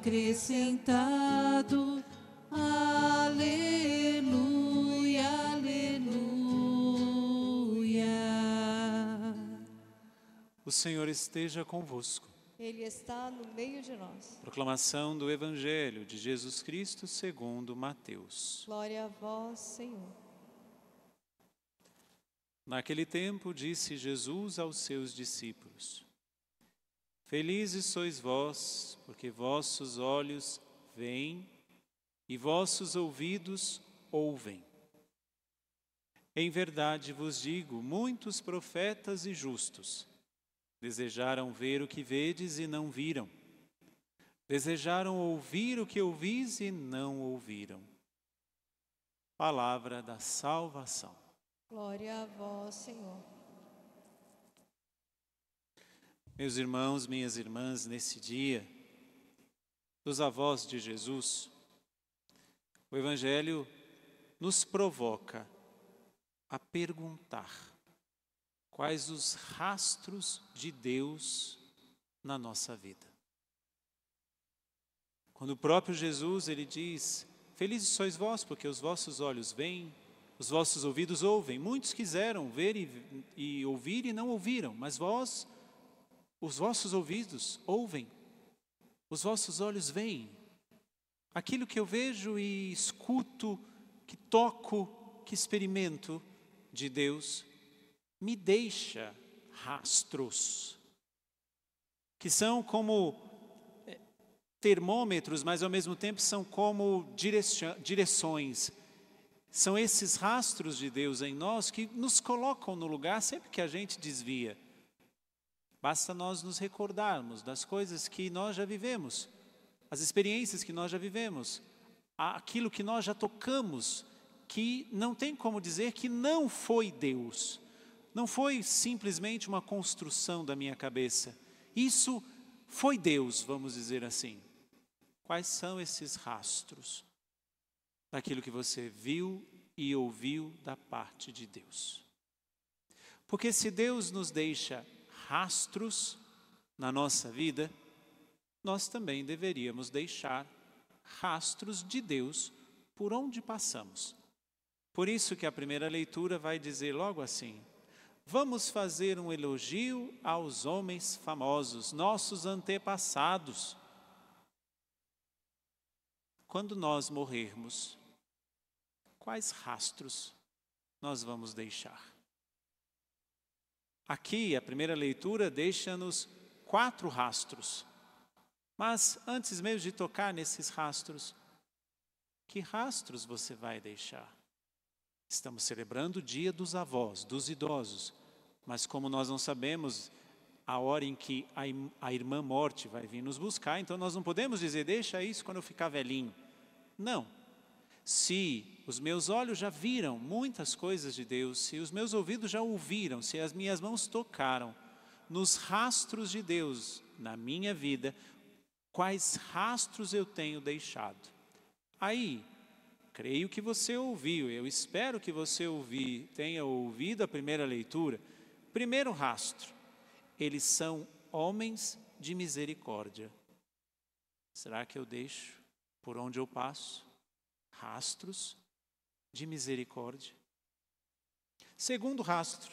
acrescentado. Aleluia, aleluia. O Senhor esteja convosco. Ele está no meio de nós. Proclamação do Evangelho de Jesus Cristo segundo Mateus. Glória a vós, Senhor. Naquele tempo disse Jesus aos seus discípulos: Felizes sois vós porque vossos olhos veem e vossos ouvidos ouvem. Em verdade vos digo: muitos profetas e justos desejaram ver o que vedes e não viram, desejaram ouvir o que ouvis e não ouviram. Palavra da salvação. Glória a vós, Senhor. Meus irmãos, minhas irmãs, nesse dia, dos avós de Jesus, o Evangelho nos provoca a perguntar quais os rastros de Deus na nossa vida. Quando o próprio Jesus ele diz: Felizes sois vós, porque os vossos olhos veem, os vossos ouvidos ouvem. Muitos quiseram ver e, e ouvir e não ouviram, mas vós, os vossos ouvidos ouvem os vossos olhos veem aquilo que eu vejo e escuto, que toco, que experimento de Deus, me deixa rastros, que são como eh, termômetros, mas ao mesmo tempo são como direções. São esses rastros de Deus em nós que nos colocam no lugar sempre que a gente desvia. Basta nós nos recordarmos das coisas que nós já vivemos, as experiências que nós já vivemos, aquilo que nós já tocamos, que não tem como dizer que não foi Deus, não foi simplesmente uma construção da minha cabeça. Isso foi Deus, vamos dizer assim. Quais são esses rastros daquilo que você viu e ouviu da parte de Deus? Porque se Deus nos deixa rastros na nossa vida, nós também deveríamos deixar rastros de Deus por onde passamos. Por isso que a primeira leitura vai dizer logo assim: Vamos fazer um elogio aos homens famosos, nossos antepassados. Quando nós morrermos, quais rastros nós vamos deixar? Aqui, a primeira leitura deixa-nos quatro rastros. Mas antes mesmo de tocar nesses rastros, que rastros você vai deixar? Estamos celebrando o dia dos avós, dos idosos, mas como nós não sabemos a hora em que a irmã morte vai vir nos buscar, então nós não podemos dizer, deixa isso quando eu ficar velhinho. Não, se os meus olhos já viram muitas coisas de Deus, se os meus ouvidos já ouviram, se as minhas mãos tocaram nos rastros de Deus na minha vida, quais rastros eu tenho deixado? Aí, creio que você ouviu, eu espero que você ouvi, tenha ouvido a primeira leitura. Primeiro rastro, eles são homens de misericórdia. Será que eu deixo por onde eu passo? rastros de misericórdia. Segundo rastro,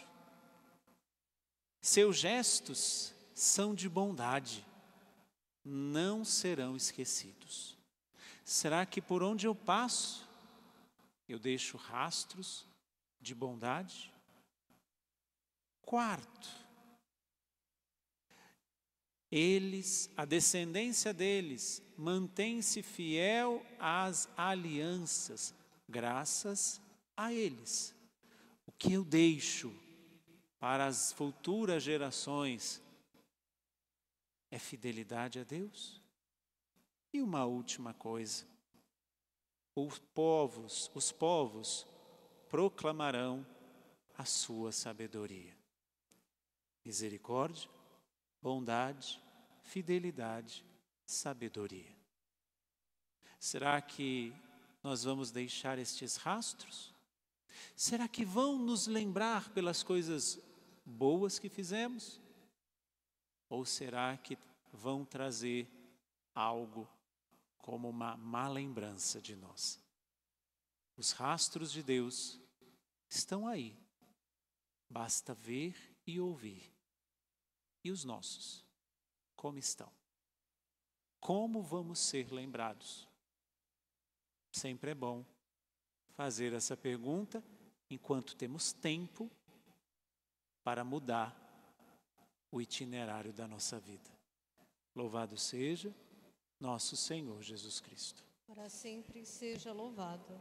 seus gestos são de bondade, não serão esquecidos. Será que por onde eu passo, eu deixo rastros de bondade? Quarto, eles, a descendência deles, mantém-se fiel às alianças, graças a eles. O que eu deixo para as futuras gerações é fidelidade a Deus. E uma última coisa: os povos, os povos proclamarão a sua sabedoria. Misericórdia bondade, fidelidade, sabedoria. Será que nós vamos deixar estes rastros? Será que vão nos lembrar pelas coisas boas que fizemos? Ou será que vão trazer algo como uma má lembrança de nós? Os rastros de Deus estão aí, basta ver e ouvir. E os nossos? Como estão? Como vamos ser lembrados? Sempre é bom fazer essa pergunta enquanto temos tempo para mudar o itinerário da nossa vida. Louvado seja nosso Senhor Jesus Cristo. Para sempre seja louvado.